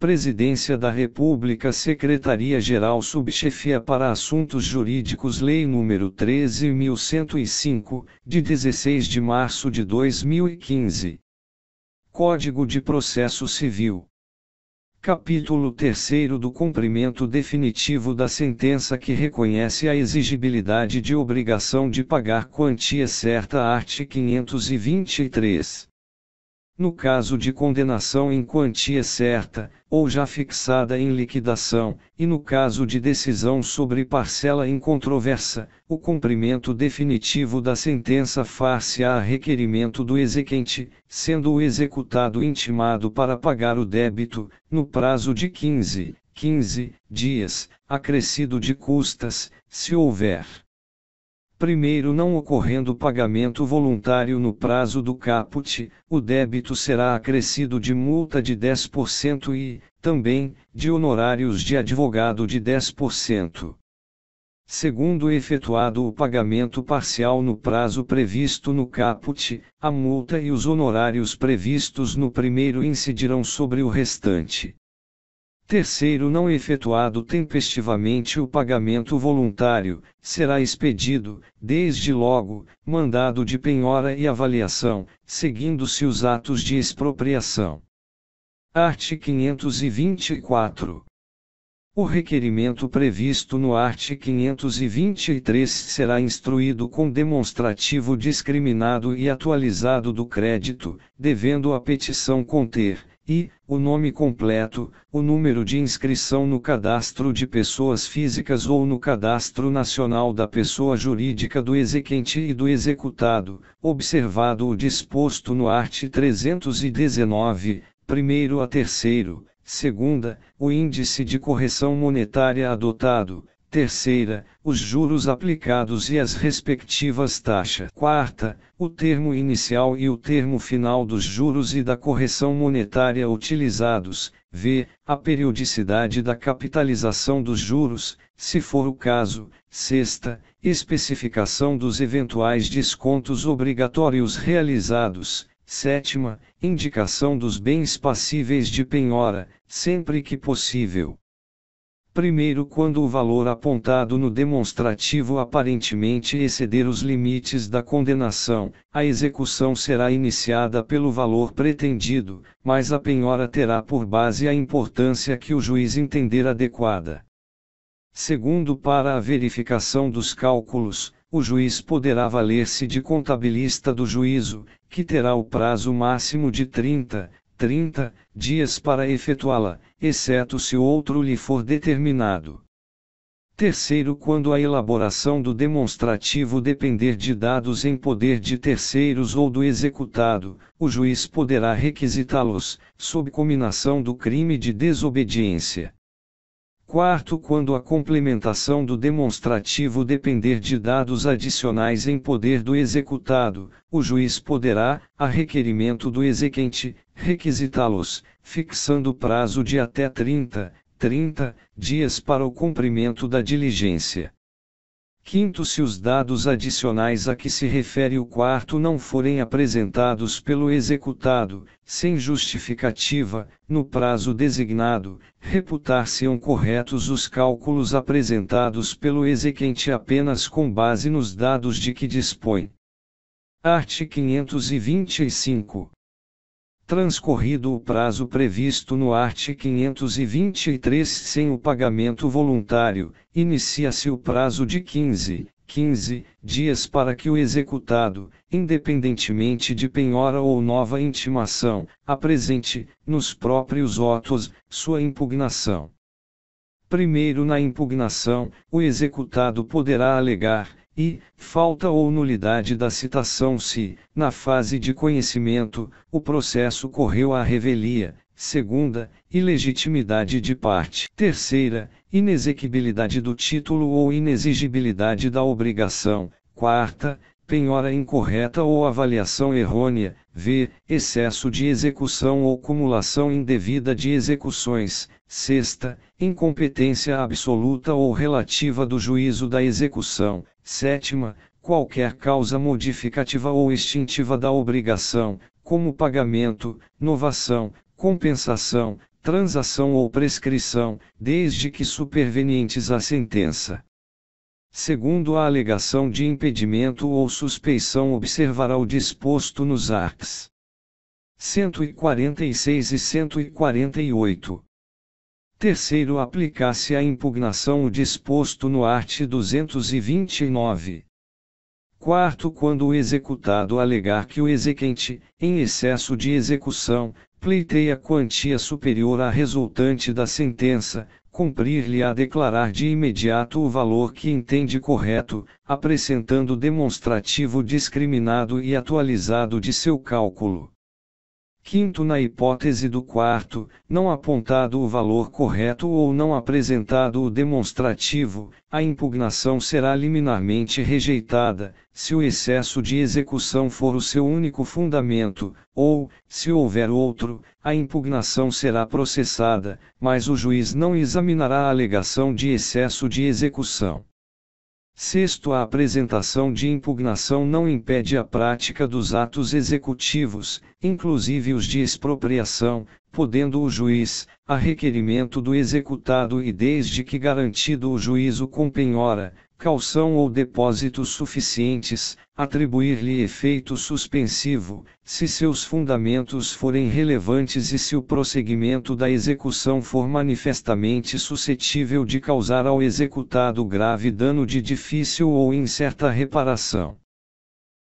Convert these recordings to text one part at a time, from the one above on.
Presidência da República Secretaria-Geral Subchefia para Assuntos Jurídicos Lei nº 13.105, de 16 de março de 2015. Código de Processo Civil Capítulo 3 do cumprimento definitivo da sentença que reconhece a exigibilidade de obrigação de pagar quantia certa, art. 523 no caso de condenação em quantia certa, ou já fixada em liquidação, e no caso de decisão sobre parcela incontroversa, o cumprimento definitivo da sentença far-se-á a requerimento do exequente, sendo o executado intimado para pagar o débito, no prazo de 15, 15 dias, acrescido de custas, se houver. Primeiro, não ocorrendo pagamento voluntário no prazo do caput, o débito será acrescido de multa de 10% e, também, de honorários de advogado de 10%. Segundo efetuado o pagamento parcial no prazo previsto no caput, a multa e os honorários previstos no primeiro incidirão sobre o restante. Terceiro, não efetuado tempestivamente o pagamento voluntário, será expedido, desde logo, mandado de penhora e avaliação, seguindo-se os atos de expropriação. Art. 524. O requerimento previsto no art. 523 será instruído com demonstrativo discriminado e atualizado do crédito, devendo a petição conter, e o nome completo, o número de inscrição no cadastro de pessoas físicas ou no cadastro nacional da pessoa jurídica do exequente e do executado, observado o disposto no art. 319, primeiro a terceiro, segunda, o índice de correção monetária adotado, Terceira, os juros aplicados e as respectivas taxas. Quarta, o termo inicial e o termo final dos juros e da correção monetária utilizados. V. A periodicidade da capitalização dos juros, se for o caso. Sexta, especificação dos eventuais descontos obrigatórios realizados. Sétima, indicação dos bens passíveis de penhora, sempre que possível. Primeiro, quando o valor apontado no demonstrativo aparentemente exceder os limites da condenação, a execução será iniciada pelo valor pretendido, mas a penhora terá por base a importância que o juiz entender adequada. Segundo, para a verificação dos cálculos, o juiz poderá valer-se de contabilista do juízo, que terá o prazo máximo de 30, 30 dias para efetuá-la, exceto se outro lhe for determinado. Terceiro, quando a elaboração do demonstrativo depender de dados em poder de terceiros ou do executado, o juiz poderá requisitá-los, sob cominação do crime de desobediência. Quarto, quando a complementação do demonstrativo depender de dados adicionais em poder do executado, o juiz poderá, a requerimento do exequente, requisitá-los, fixando prazo de até 30, 30 dias para o cumprimento da diligência. Quinto, se os dados adicionais a que se refere o quarto não forem apresentados pelo executado, sem justificativa, no prazo designado, reputar-se-ão corretos os cálculos apresentados pelo exequente apenas com base nos dados de que dispõe. Art. 525 transcorrido o prazo previsto no art. 523 sem o pagamento voluntário, inicia-se o prazo de 15, 15 dias para que o executado, independentemente de penhora ou nova intimação, apresente, nos próprios autos, sua impugnação. Primeiro, na impugnação, o executado poderá alegar, e falta ou nulidade da citação se, na fase de conhecimento, o processo correu à revelia, segunda, ilegitimidade de parte, terceira, inexequibilidade do título ou inexigibilidade da obrigação, quarta, penhora incorreta ou avaliação errônea, v. excesso de execução ou cumulação indevida de execuções, sexta, incompetência absoluta ou relativa do juízo da execução, Sétima, qualquer causa modificativa ou extintiva da obrigação, como pagamento, novação, compensação, transação ou prescrição, desde que supervenientes à sentença. Segundo a alegação de impedimento ou suspeição, observará o disposto nos arts. 146 e 148. Terceiro, aplicasse à impugnação o disposto no art. 229. Quarto, quando o executado alegar que o exequente, em excesso de execução, pleiteia quantia superior à resultante da sentença, cumprir-lhe a declarar de imediato o valor que entende correto, acrescentando demonstrativo discriminado e atualizado de seu cálculo. Quinto, na hipótese do quarto, não apontado o valor correto ou não apresentado o demonstrativo, a impugnação será liminarmente rejeitada, se o excesso de execução for o seu único fundamento, ou, se houver outro, a impugnação será processada, mas o juiz não examinará a alegação de excesso de execução. Sexto, a apresentação de impugnação não impede a prática dos atos executivos, inclusive os de expropriação, podendo o juiz, a requerimento do executado e desde que garantido o juízo com penhora, calção ou depósitos suficientes, atribuir-lhe efeito suspensivo, se seus fundamentos forem relevantes e se o prosseguimento da execução for manifestamente suscetível de causar ao executado grave dano de difícil ou incerta reparação.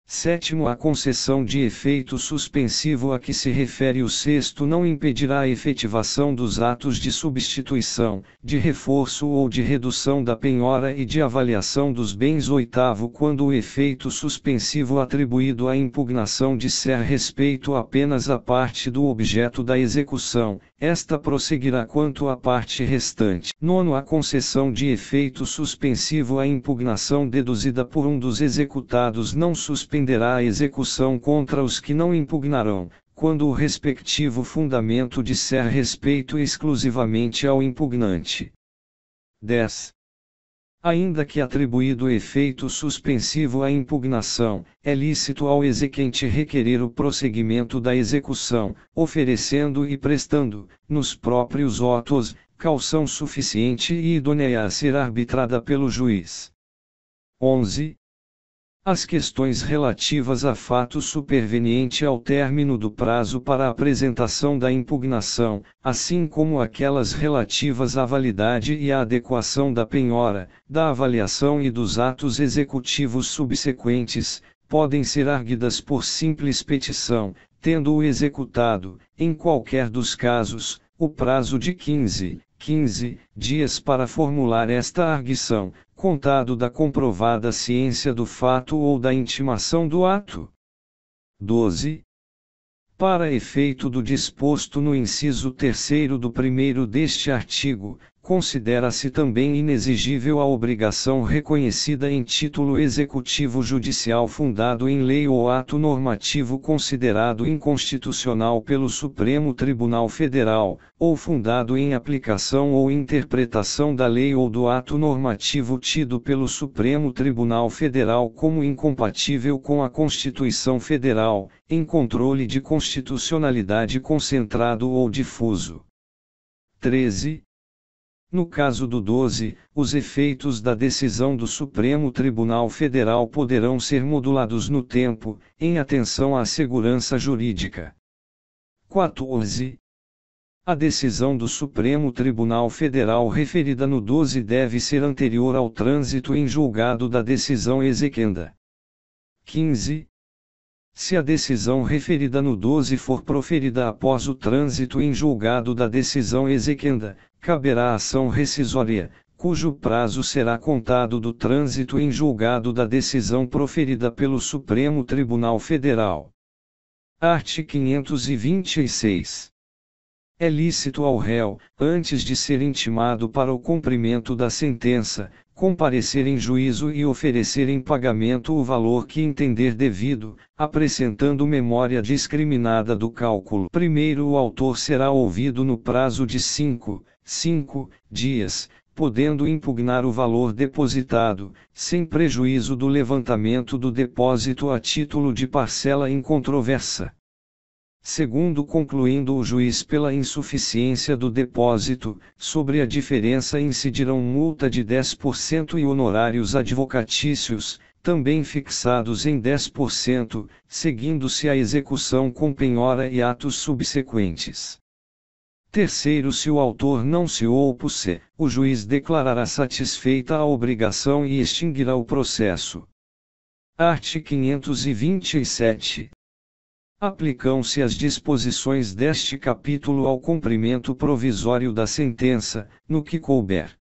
Sétimo, a concessão de efeito suspensivo a que se refere o sexto não impedirá a efetivação dos atos de substituição, de reforço ou de redução da penhora e de avaliação dos bens. Oitavo, quando o efeito suspensivo atribuído à impugnação disser respeito apenas à parte do objeto da execução, esta prosseguirá quanto à parte restante. Nono, a concessão de efeito suspensivo à impugnação deduzida por um dos executados não suspensivo suspenderá a execução contra os que não impugnarão, quando o respectivo fundamento disser respeito exclusivamente ao impugnante. 10. Ainda que atribuído efeito suspensivo à impugnação, é lícito ao exequente requerer o prosseguimento da execução, oferecendo e prestando, nos próprios autos, calção suficiente e idônea a ser arbitrada pelo juiz. 11. As questões relativas a fato superveniente ao término do prazo para apresentação da impugnação, assim como aquelas relativas à validade e à adequação da penhora, da avaliação e dos atos executivos subsequentes, podem ser arguidas por simples petição, tendo o executado, em qualquer dos casos, o prazo de 15, 15 dias para formular esta arguição, contado da comprovada ciência do fato ou da intimação do ato. 12. Para efeito do disposto no inciso 3 do primeiro deste artigo, considera-se também inexigível a obrigação reconhecida em título executivo judicial fundado em lei ou ato normativo considerado inconstitucional pelo Supremo Tribunal Federal, ou fundado em aplicação ou interpretação da lei ou do ato normativo tido pelo Supremo Tribunal Federal como incompatível com a Constituição Federal, em controle de constitucionalidade concentrado ou difuso. 13 no caso do 12, os efeitos da decisão do Supremo Tribunal Federal poderão ser modulados no tempo, em atenção à segurança jurídica. 14. A decisão do Supremo Tribunal Federal referida no 12 deve ser anterior ao trânsito em julgado da decisão exequenda. 15. Se a decisão referida no 12 for proferida após o trânsito em julgado da decisão exequenda, caberá ação rescisória, cujo prazo será contado do trânsito em julgado da decisão proferida pelo Supremo Tribunal Federal. Art. 526. É lícito ao réu, antes de ser intimado para o cumprimento da sentença, comparecer em juízo e oferecer em pagamento o valor que entender devido, acrescentando memória discriminada do cálculo. Primeiro, o autor será ouvido no prazo de 5, 5 dias, podendo impugnar o valor depositado, sem prejuízo do levantamento do depósito a título de parcela incontroversa segundo concluindo o juiz pela insuficiência do depósito, sobre a diferença incidirão multa de 10% e honorários advocatícios, também fixados em 10%, seguindo-se a execução com penhora e atos subsequentes. Terceiro, se o autor não se opusser, o juiz declarará satisfeita a obrigação e extinguirá o processo. Art. 527 aplicam-se as disposições deste capítulo ao cumprimento provisório da sentença, no que couber.